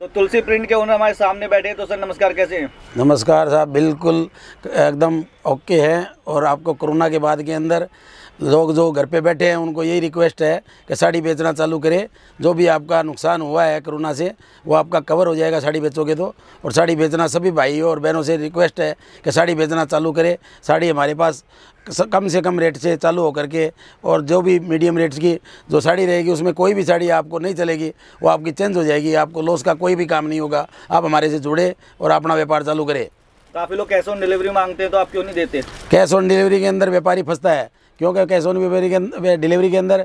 तो तुलसी प्रिंट के ओनर हमारे सामने बैठे तो सर नमस्कार कैसे हैं नमस्कार साहब बिल्कुल एकदम ओके है और आपको कोरोना के बाद के अंदर लोग जो घर पे बैठे हैं उनको यही रिक्वेस्ट है कि साड़ी बेचना चालू करें जो भी आपका नुकसान हुआ है कोरोना से वो आपका कवर हो जाएगा साड़ी बेचोगे तो और साड़ी बेचना सभी भाइयों और बहनों से रिक्वेस्ट है कि साड़ी बेचना चालू करें साड़ी हमारे पास कम से कम रेट से चालू होकर के और जो भी मीडियम रेट्स की जो साड़ी रहेगी उसमें कोई भी साड़ी आपको नहीं चलेगी वो आपकी चेंज हो जाएगी आपको लॉस का कोई भी काम नहीं होगा आप हमारे से जुड़े और अपना व्यापार चालू करें काफ़ी लोग कैश ऑन डिलीवरी मांगते हैं तो आप क्यों नहीं देते कैश ऑन डिलीवरी के अंदर व्यापारी फंसता है क्योंकि कैश ऑन डिलीवरी के अंदर डिलीवरी के अंदर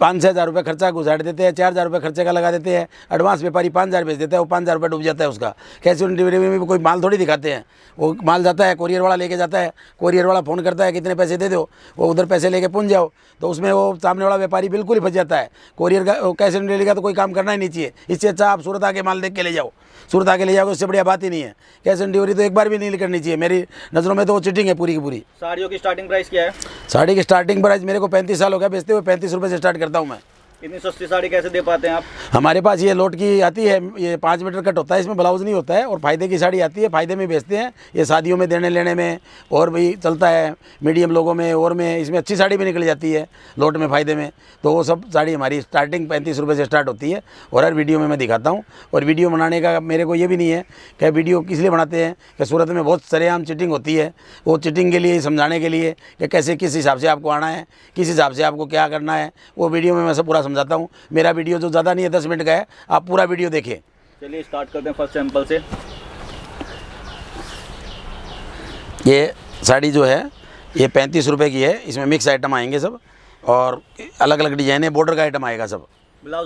पाँच छः हज़ार रुपये खर्चा घुसाट देते हैं चार हज़ार रुपये खर्चे का लगा देते हैं एडवांस व्यापारी पाँच हज़ार भेज देता है वो पाँच हज़ार रुपये डूब जाता है उसका कैश ऑन डिलीवरी में भी कोई माल थोड़ी दिखाते हैं वो माल जाता है कोरियर वाला लेके जाता है कोरियर वाला फ़ोन करता है कितने पैसे दे दो वो उधर पैसे लेके पहुँच जाओ तो उसमें वो सामने वाला व्यापारी बिल्कुल ही फंस जाता है कोरियर का कैश ऑन डिलीवरी का तो कोई काम करना ही नहीं चाहिए इससे अच्छा आप सूरत आके माल देख के ले जाओ सूरत आके ले जाओगे उससे बढ़िया बात ही नहीं है कैश ऑन डिलीवरी तो एक बार भी नहीं करनी चाहिए मेरी नज़रों में तो वो चिटिंग है पूरी की पूरी साड़ियों की स्टार्टिंग प्राइस क्या है साड़ी की स्टार्टिंग प्राइस मेरे को पैंतीस साल हो गया बेचते हुए पैंतीस रुपये से स्टार्ट करता हूँ मैं इतनी सस्ती साड़ी कैसे दे पाते हैं आप हमारे पास ये लोट की आती है ये पाँच मीटर कट होता है इसमें ब्लाउज नहीं होता है और फायदे की साड़ी आती है फायदे में बेचते हैं ये शादियों में देने लेने में और भी चलता है मीडियम लोगों में और में इसमें अच्छी साड़ी भी निकल जाती है लोट में फ़ायदे में तो वो सब साड़ी हमारी स्टार्टिंग पैंतीस रुपये से स्टार्ट होती है और हर वीडियो में मैं दिखाता हूँ और वीडियो बनाने का मेरे को ये भी नहीं है कि वीडियो किस लिए बनाते हैं कि सूरत में बहुत सरेआम चिटिंग होती है वो चिटिंग के लिए समझाने के लिए कि कैसे किस हिसाब से आपको आना है किस हिसाब से आपको क्या करना है वो वीडियो में मैं सब पूरा समझाता हूँ मेरा वीडियो जो ज़्यादा नहीं है दस मिनट का है आप पूरा वीडियो देखें चलिए स्टार्ट करते हैं फर्स्ट सैम्पल से ये साड़ी जो है ये पैंतीस रुपये की है इसमें मिक्स आइटम आएंगे सब और अलग अलग डिजाइन है बॉर्डर का आइटम आएगा सब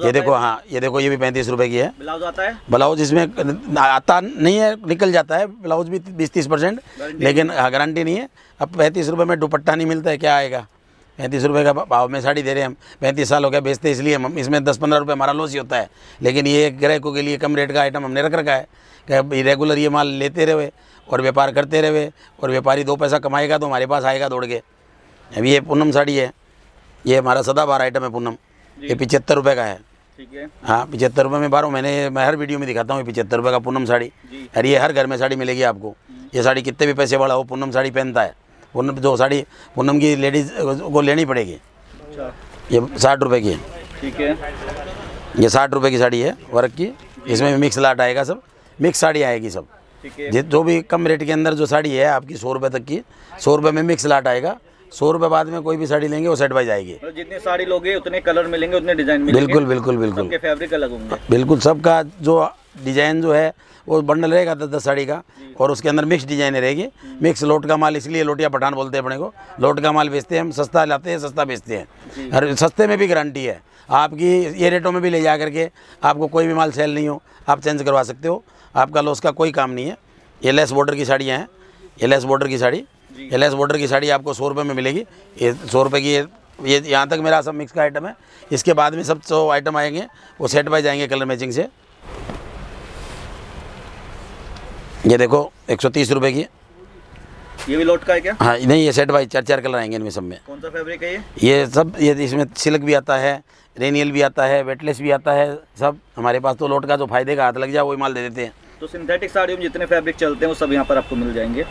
ये देखो हाँ ये देखो ये भी पैंतीस रुपए की है ब्लाउज आता है ब्लाउज इसमें आता नहीं है निकल जाता है ब्लाउज भी बीस तीस परसेंट लेकिन गारंटी हाँ, नहीं है अब पैंतीस रुपए में दुपट्टा नहीं मिलता है क्या आएगा पैंतीस रुपये का भाव में साड़ी दे रहे हैं हम पैंतीस साल हो गया बेचते इसलिए हम इसमें दस पंद्रह रुपये हमारा लॉस ही होता है लेकिन ये ग्राहकों के लिए कम रेट का आइटम हमने रख रखा है कि रेगुलर ये माल लेते रहे और व्यापार करते रहे और व्यापारी दो पैसा कमाएगा तो हमारे पास आएगा दौड़ के अभी ये पूनम साड़ी है ये हमारा बार आइटम है पूनम ये पिचहत्तर रुपये का है ठीक है हाँ पिचहत्तर रुपये में बारह मैंने मैं हर वीडियो में दिखाता हूँ पिचहत्तर रुपये का पूनम साड़ी अरे ये हर घर में साड़ी मिलेगी आपको ये साड़ी कितने भी पैसे वाला हो पूनम साड़ी पहनता है पूनम जो साड़ी पूनम की लेडीज को लेनी पड़ेगी ये साठ रुपये की ठीक है ये साठ रुपये की साड़ी है वर्क की इसमें मिक्स लाट आएगा सब मिक्स साड़ी आएगी सब जो भी कम रेट के अंदर जो साड़ी है आपकी सौ रुपये तक की सौ रुपये में मिक्स लाट आएगा सौ रुपये बाद में कोई भी साड़ी लेंगे वो सेट बाई आएगी जितनी साड़ी लोगे उतने कलर मिलेंगे उतने डिजाइन मिलेंगे बिल्कुल बिल्कुल बिल्कुल फेब्रिक अलग होंगे बिल्कुल सबका जो डिज़ाइन जो है वो बंडल रहेगा दस दस साड़ी का और उसके अंदर मिक्स डिजाइने रहेगी हम्म। मिक्स लोट का माल इसलिए लोटिया पठान बोलते हैं अपने को लोट का माल बेचते हैं हम सस्ता लाते हैं सस्ता बेचते हैं हर सस्ते में भी गारंटी है आपकी ये रेटों में भी ले जा करके आपको कोई भी माल सेल नहीं हो आप चेंज करवा सकते हो आपका लॉस का कोई काम नहीं है ये लेस बॉर्डर की साड़ियाँ हैं ये लेस बॉर्डर की साड़ी ये लेस बॉर्डर की साड़ी आपको सौ रुपये में मिलेगी ये सौ रुपये की ये यहाँ तक मेरा सब मिक्स का आइटम है इसके बाद में सब सौ आइटम आएंगे वो सेट वाइज जाएंगे कलर मैचिंग से ये देखो एक सौ तीस रुपये की ये भी लोट का है क्या हाँ नहीं ये सेट वाइज चार चार कलर आएंगे इनमें सब में कौन सा फैब्रिक है ये ये सब ये इसमें सिल्क भी आता है रेनियल भी आता है वेटलेस भी आता है सब हमारे पास तो लोट का जो फायदे का हाथ लग जाए वही माल दे देते हैं तो सिंथेटिक साड़ियों में जितने फैब्रिक चलते हैं वो सब यहाँ पर आपको मिल जाएंगे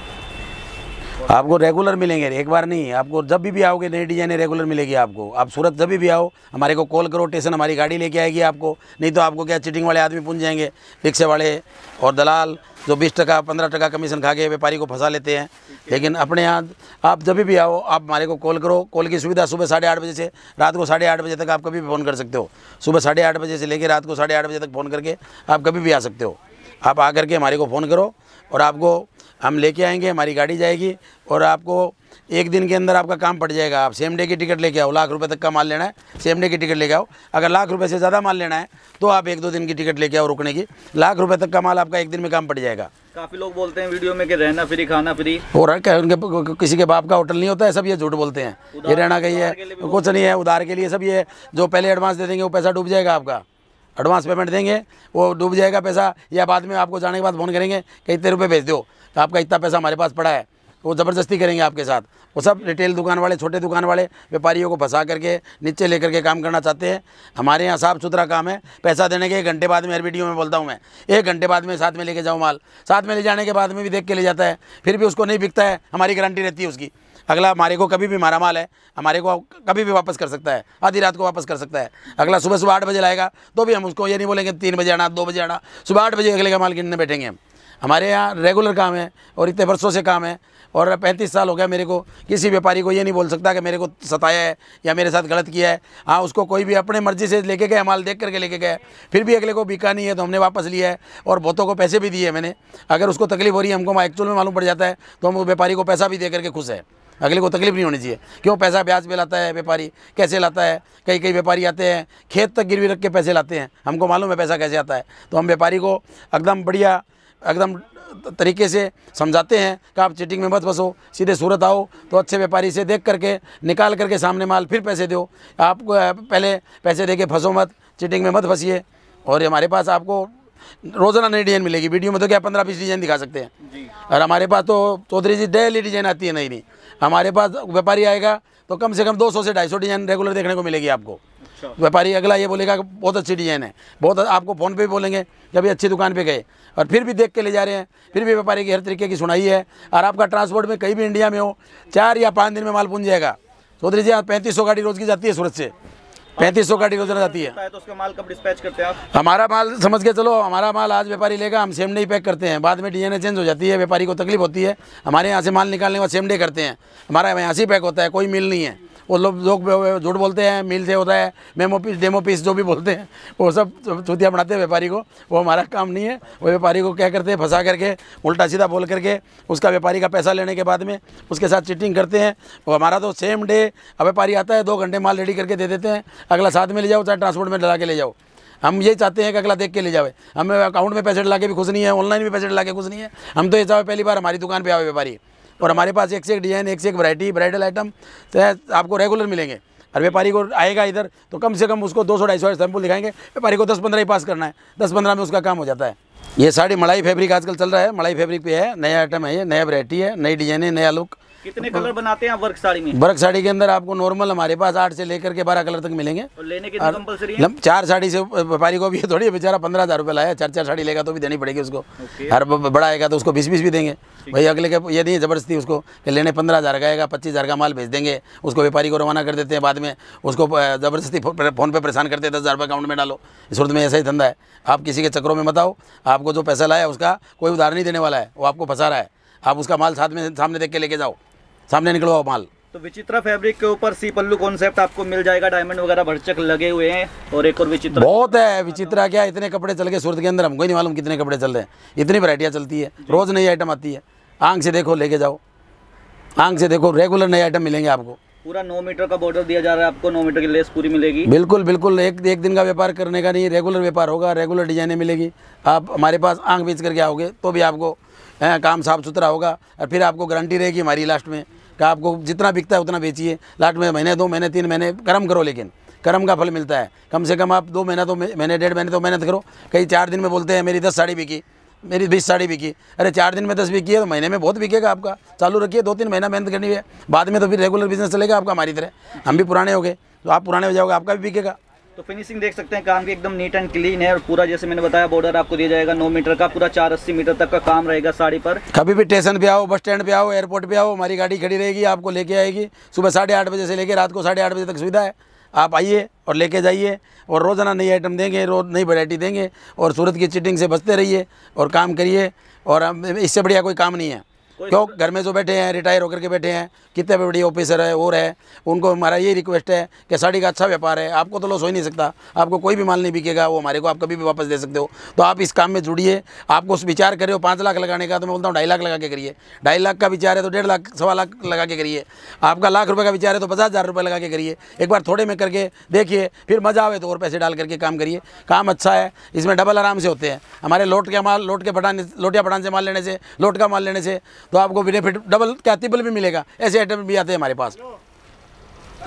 आपको रेगुलर मिलेंगे एक बार नहीं आपको जब भी भी आओगे नई डिजाइनें रेगुलर मिलेगी आपको आप सूरत जब भी आओ हमारे को कॉल करो स्टेशन हमारी गाड़ी लेके आएगी आपको नहीं तो आपको क्या चिटिंग वाले आदमी पूछ जाएंगे रिक्शे वाले और दलाल जो बीस टका पंद्रह टका कमीशन खा के व्यापारी को फंसा लेते हैं लेकिन अपने यहाँ आप जब भी आओ आप हमारे को कॉल करो कॉल की सुविधा सुबह साढ़े आठ बजे से रात को साढ़े आठ बजे तक आप कभी भी फ़ोन कर सकते हो सुबह साढ़े आठ बजे से लेकर रात को साढ़े आठ बजे तक फ़ोन करके आप कभी भी आ सकते हो आप आ करके हमारे को फ़ोन करो और आपको हम लेके आएंगे हमारी गाड़ी जाएगी और आपको एक दिन के अंदर आपका काम पड़ जाएगा आप सेम डे की टिकट लेके आओ लाख रुपए तक का माल लेना है सेम डे की टिकट लेके आओ अगर लाख रुपए से ज़्यादा माल लेना है तो आप एक दो दिन की टिकट लेके आओ रुकने की लाख रुपए तक का माल आपका एक दिन में काम पड़ जाएगा काफ़ी लोग बोलते हैं वीडियो में कि रहना फ्री खाना फ्री और उनके किसी के बाप का होटल नहीं होता है सब ये झूठ बोलते हैं ये रहना कहीं है कुछ नहीं है उधार के लिए सब ये जो पहले एडवांस दे देंगे वो पैसा डूब जाएगा आपका एडवांस पेमेंट देंगे वो डूब जाएगा पैसा या बाद में आपको जाने के बाद फ़ोन करेंगे कि इतने रुपये भेज दो तो आपका इतना पैसा हमारे पास पड़ा है वो ज़बरदस्ती करेंगे आपके साथ वो सब रिटेल दुकान वाले छोटे दुकान वाले व्यापारियों को फंसा करके नीचे लेकर के काम करना चाहते हैं हमारे यहाँ साफ सुथरा काम है पैसा देने के एक घंटे बाद में हर वीडियो में बोलता हूँ मैं एक घंटे बाद में साथ में लेके जाऊँ माल साथ में ले जाने के बाद में भी देख के ले जाता है फिर भी उसको नहीं बिकता है हमारी गारंटी रहती है उसकी अगला हमारे को कभी भी मारा माल है हमारे को कभी भी वापस कर सकता है आधी रात को वापस कर सकता है अगला सुबह सुबह आठ बजे लाएगा तो भी हम उसको ये नहीं बोलेंगे तीन बजे आना दो बजे आना सुबह आठ बजे अगले का माल गिनने बैठेंगे हम हमारे यहाँ रेगुलर काम है और इतने वर्षों से काम है और पैंतीस साल हो गया मेरे को किसी व्यापारी को ये नहीं बोल सकता कि मेरे को सताया है या मेरे साथ गलत किया है हाँ उसको कोई भी अपने मर्जी से लेके गए माल देख करके लेके गए फिर भी अगले को बिका नहीं है तो हमने वापस लिया है और बहुतों को पैसे भी दिए मैंने अगर उसको तकलीफ हो रही है हमको एक्चुअल में मालूम पड़ जाता है तो हम व्यापारी को पैसा भी दे करके खुश है अगले को तकलीफ नहीं होनी चाहिए क्यों पैसा ब्याज पे लाता है व्यापारी कैसे लाता है कई कई व्यापारी आते हैं खेत तक गिरवी रख के पैसे लाते हैं हमको मालूम है पैसा कैसे आता है तो हम व्यापारी को एकदम बढ़िया एकदम तरीके से समझाते हैं कि आप चीटिंग में मत बसो सीधे सूरत आओ तो अच्छे व्यापारी से देख करके निकाल करके सामने माल फिर पैसे दो आपको पहले पैसे दे के फंसो मत चीटिंग में मत फंसीए और हमारे पास आपको रोज़ाना नई डिज़ाइन मिलेगी वीडियो में तो क्या पंद्रह बीस डिज़ाइन दिखा सकते हैं और हमारे पास तो चौधरी जी डेली डिज़ाइन आती है नई नई हमारे पास व्यापारी आएगा तो कम से कम दो से ढाई डिज़ाइन रेगुलर देखने को मिलेगी आपको अच्छा। व्यापारी अगला ये बोलेगा कि बहुत अच्छी डिज़ाइन है बहुत आपको फ़ोन पे भी बोलेंगे जब ये अच्छी दुकान पे गए और फिर भी देख के ले जा रहे हैं फिर भी व्यापारी की हर तरीके की सुनाई है और आपका ट्रांसपोर्ट में कहीं भी इंडिया में हो चार या पाँच दिन में माल पूंज जाएगा सोच आप पैंतीस सौ गाड़ी रोज की जाती है सूरत से पैंतीस सौ गाड़ी रोजाना जाती है तो उसका माल कब डिस्पैच करते हैं आप हमारा माल समझ के चलो हमारा माल आज व्यापारी लेगा हम सेम डे पैक करते हैं बाद में डीएनए चेंज हो जाती है व्यापारी को तकलीफ होती है हमारे यहाँ से माल निकालने के बाद सेम डे करते हैं हमारा यहाँ से पैक होता है कोई मिल नहीं है वो लोग लोग झूठ बोलते हैं मील से होता है मेमो पीस डेमो पीस जो भी बोलते हैं वो सब चुतियाँ बनाते हैं व्यापारी को वो हमारा काम नहीं है वो व्यापारी को क्या करते हैं फंसा करके उल्टा सीधा बोल करके उसका व्यापारी का पैसा लेने के बाद में उसके साथ चिटिंग करते हैं वो हमारा तो सेम डे व्यापारी आता है दो घंटे माल रेडी करके दे देते हैं अगला साथ में ले जाओ चाहे ट्रांसपोर्ट में डला के ले जाओ हम यही चाहते हैं कि अगला देख के ले जाए हमें अकाउंट में पैसे डला के भी खुश नहीं है ऑनलाइन भी पैसे डला के खुश नहीं है हम तो ये चाहे पहली बार हमारी दुकान पर आए व्यापारी और हमारे पास एक से एक डिज़ाइन एक से एक वैरायटी ब्राइडल आइटम तो आपको रेगुलर मिलेंगे हर व्यापारी को आएगा इधर तो कम से कम उसको दो सौ ढाई सौ सैम्पल दिखाएंगे व्यापारी को दस पंद्रह ही पास करना है दस पंद्रह में उसका काम हो जाता है ये साड़ी मड़ाई फैब्रिक आजकल चल रहा है मलाई फैब्रिक पे है नया आइटम है ये नया वरायटी है नई डिज़ाइन है नया लुक कितने कलर बनाते हैं वर्क साड़ी में वर्क साड़ी के अंदर आपको नॉर्मल हमारे पास आठ से लेकर के बारह कलर तक मिलेंगे और लेने के चार साड़ी से व्यापारी को भी थोड़ी बेचारा पंद्रह हज़ार रुपये लाया चार चार साड़ी लेगा तो भी देनी पड़ेगी उसको हर बड़ा आएगा तो उसको बीस बीस भी देंगे भाई अगले के ये नहीं ज़बरदस्ती उसको कि लेने पंद्रह हज़ार का आएगा पच्चीस हज़ार का माल भेज देंगे उसको व्यापारी को रवाना कर देते हैं बाद में उसको ज़बरदस्ती फ़ोन पर परेशान करते हैं दस हज़ार रुपये अकाउंट में डालो इस सूरत में ऐसा ही धंधा है आप किसी के चक्रों में बताओ आपको जो पैसा लाया उसका कोई उधार नहीं देने वाला है वो आपको फंसा रहा है आप उसका माल साथ में सामने देख के लेके जाओ सामने निकलवा माल तो विचित्र फैब्रिक के ऊपर सी पल्लू कॉन्सेप्ट आपको मिल जाएगा डायमंड वगैरह भरचक लगे हुए हैं और एक और विचित्र बहुत है विचित्र क्या इतने कपड़े चल गए सूरत के अंदर हमको नहीं मालूम कितने कपड़े चल रहे हैं इतनी वरायटियाँ चलती है रोज़ नई आइटम आती है आंख से देखो लेके जाओ आंख से देखो रेगुलर नए आइटम मिलेंगे आपको पूरा नौ मीटर का बॉर्डर दिया जा रहा है आपको नौ मीटर की लेस पूरी मिलेगी बिल्कुल बिल्कुल एक एक दिन का व्यापार करने का नहीं रेगुलर व्यापार होगा रेगुलर डिजाइनें मिलेगी आप हमारे पास आंख बेच करके आओगे तो भी आपको काम साफ सुथरा होगा और फिर आपको गारंटी रहेगी हमारी लास्ट में कहा आपको जितना बिकता है उतना बेचिए लास्ट में महीने दो महीने तीन महीने कर्म करो लेकिन कर्म का फल मिलता है कम से कम आप दो महीना तो महीने डेढ़ महीने तो मेहनत करो कहीं चार दिन में बोलते हैं मेरी दस साड़ी बिकी मेरी बीस साड़ी बिकी अरे चार दिन में दस बिकी है तो महीने में बहुत बिकेगा आपका चालू रखिए दो तीन महीना मेहनत करनी है बाद में तो फिर रेगुलर बिजनेस चलेगा आपका हमारी तरह हम भी पुराने हो गए तो आप पुराने हो जाओगे आपका भी बिकेगा तो फिनिशिंग देख सकते हैं काम की एकदम नीट एंड क्लीन है और पूरा जैसे मैंने बताया बॉर्डर आपको दिया जाएगा नौ मीटर का पूरा चार अस्सी मीटर तक का काम रहेगा साड़ी पर कभी भी स्टेशन पे आओ बस स्टैंड पे आओ एयरपोर्ट पे आओ हमारी गाड़ी खड़ी रहेगी आपको लेके आएगी सुबह साढ़े आठ बजे से लेकर रात को साढ़े आठ बजे तक सुविधा है आप आइए और लेके जाइए और रोज़ाना नई आइटम देंगे रोज नई वैरायटी देंगे और सूरत की चिटिंग से बचते रहिए और काम करिए और इससे बढ़िया कोई काम नहीं है क्यों घर में जो बैठे हैं रिटायर होकर के बैठे हैं कितने भी बड़े ऑफिसर है और है उनको हमारा यही रिक्वेस्ट है कि साड़ी का अच्छा व्यापार है आपको तो लॉस हो ही नहीं सकता आपको कोई भी माल नहीं बिकेगा वो हमारे को आप कभी भी वापस दे सकते हो तो आप इस काम में जुड़िए आपको उस विचार करे हो पाँच लाख लगाने का तो मैं बोलता हूँ ढाई लाख लगा के करिए ढाई लाख का विचार है तो डेढ़ लाख सवा लाख लगा के करिए आपका लाख रुपये का विचार है तो पचास हज़ार रुपये लगा के करिए एक बार थोड़े में करके देखिए फिर मज़ा आए तो और पैसे डाल करके काम करिए काम अच्छा है इसमें डबल आराम से होते हैं हमारे लोट के माल लोट के पठान लोटिया फटान से माल लेने से लोट का माल लेने से तो आपको बेनिफिट डबल क्या ट्रिपल भी मिलेगा ऐसे आइटम भी आते हैं हमारे पास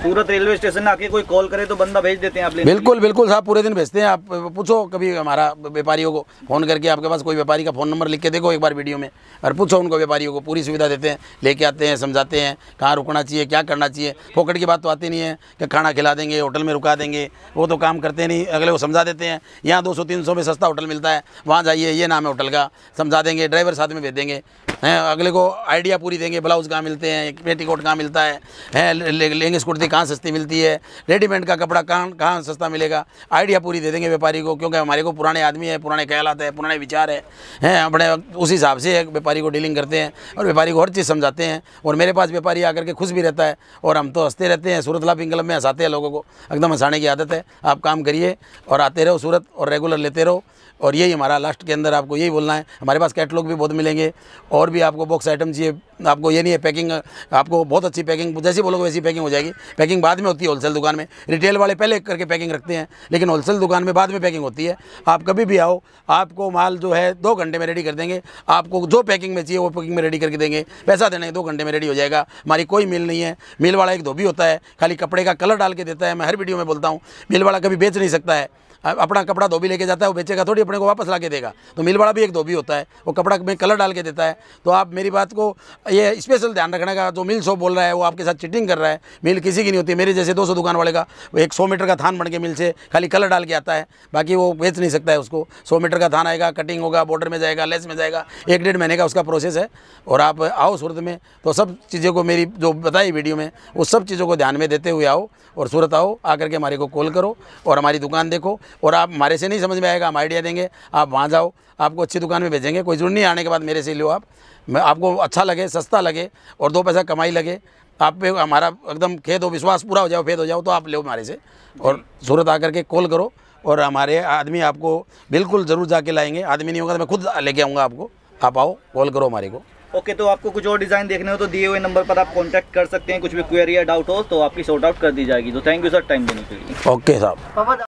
सूरत रेलवे स्टेशन आके कोई कॉल करे तो बंदा भेज देते हैं आप बिल्कुल बिल्कुल साहब पूरे दिन भेजते हैं आप पूछो कभी हमारा व्यापारियों को फ़ोन करके आपके पास कोई व्यापारी का फ़ोन नंबर लिख के देखो एक बार वीडियो में और पूछो उनको व्यापारियों को पूरी सुविधा देते हैं लेके आते हैं समझाते हैं कहाँ रुकना चाहिए क्या करना चाहिए फोकट की बात तो आती नहीं है कि खाना खिला देंगे होटल में रुका देंगे वो तो काम करते नहीं अगले वो समझा देते हैं यहाँ दो सौ में सस्ता होटल मिलता है वहाँ जाइए ये नाम है होटल का समझा देंगे ड्राइवर साथ में भेज देंगे हैं अगले को आइडिया पूरी देंगे ब्लाउज़ कहाँ मिलते हैं पेटीकोट कहाँ मिलता है हैं लेंगे कुर्ती कहाँ सस्ती मिलती है रेडीमेड का कपड़ा कहाँ कहाँ सस्ता मिलेगा आइडिया पूरी दे देंगे व्यापारी को क्योंकि हमारे को पुराने आदमी है पुराने ख्याल है पुराने विचार है हैं अपने उस हिसाब से व्यापारी को डीलिंग करते हैं और व्यापारी को हर चीज़ समझाते हैं और मेरे पास व्यापारी आकर के खुश भी रहता है और हम तो हंसते रहते हैं सूरत लाभ इंगलम में हंसाते हैं लोगों को एकदम हंसाने की आदत है आप काम करिए और आते रहो सूरत और रेगुलर लेते रहो और यही हमारा लास्ट के अंदर आपको यही बोलना है हमारे पास कैटलॉग भी बहुत मिलेंगे और और भी आपको बॉक्स आइटम चाहिए आपको ये नहीं है पैकिंग आपको बहुत अच्छी पैकिंग जैसी बोलोगे वैसी पैकिंग हो जाएगी पैकिंग बाद में होती है होलसेल दुकान में रिटेल वाले पहले करके पैकिंग रखते हैं लेकिन होलसेल दुकान में बाद में पैकिंग होती है आप कभी भी आओ आपको माल जो है दो घंटे में रेडी कर देंगे आपको जो पैकिंग में चाहिए वो पैकिंग में रेडी करके देंगे पैसा देना है दो घंटे में रेडी हो जाएगा हमारी कोई मिल नहीं है मिल वाला एक धोबी होता है खाली कपड़े का कलर डाल के देता है मैं हर वीडियो में बोलता हूँ मिल वाला कभी बेच नहीं सकता है अपना कपड़ा धोबी लेके जाता है वो बेचेगा थोड़ी अपने को वापस ला के देगा तो मिल वाला भी एक धोबी होता है वो कपड़ा में कलर डाल के देता है तो आप मेरी बात को ये स्पेशल ध्यान रखने का जो मिल शॉप बोल रहा है वो आपके साथ चिटिंग कर रहा है मिल किसी की नहीं होती मेरे जैसे दो सौ दुकान वाले का वो एक सौ मीटर का थान बन के मिल से खाली कलर डाल के आता है बाकी वो बेच नहीं सकता है उसको सौ मीटर का थान आएगा कटिंग होगा बॉर्डर में जाएगा लेस में जाएगा एक डेढ़ महीने का उसका प्रोसेस है और आप आओ सूरत में तो सब चीज़ों को मेरी जो बताई वीडियो में उस सब चीज़ों को ध्यान में देते हुए आओ और सूरत आओ आकर के हमारे को कॉल करो और हमारी दुकान देखो और आप हमारे से नहीं समझ में आएगा हम आइडिया देंगे आप वहाँ जाओ आपको अच्छी दुकान में भेजेंगे कोई जरूर नहीं आने के बाद मेरे से लो आप मैं आपको अच्छा लगे सस्ता लगे और दो पैसा कमाई लगे आप पे हमारा एकदम खेद हो विश्वास पूरा हो जाओ फेद हो जाओ तो आप लो हमारे से और सूरत आकर के कॉल करो और हमारे आदमी आपको बिल्कुल ज़रूर जाके लाएंगे आदमी नहीं होगा तो मैं खुद लेके आऊँगा आपको आप आओ कॉल करो हमारे को ओके okay, तो आपको कुछ और डिज़ाइन देखने हो तो दिए हुए नंबर पर आप कांटेक्ट कर सकते हैं कुछ भी क्वेरी या डाउट हो तो आपकी सॉर्ट आउट कर दी जाएगी तो थैंक यू सर टाइम देने के लिए ओके साहब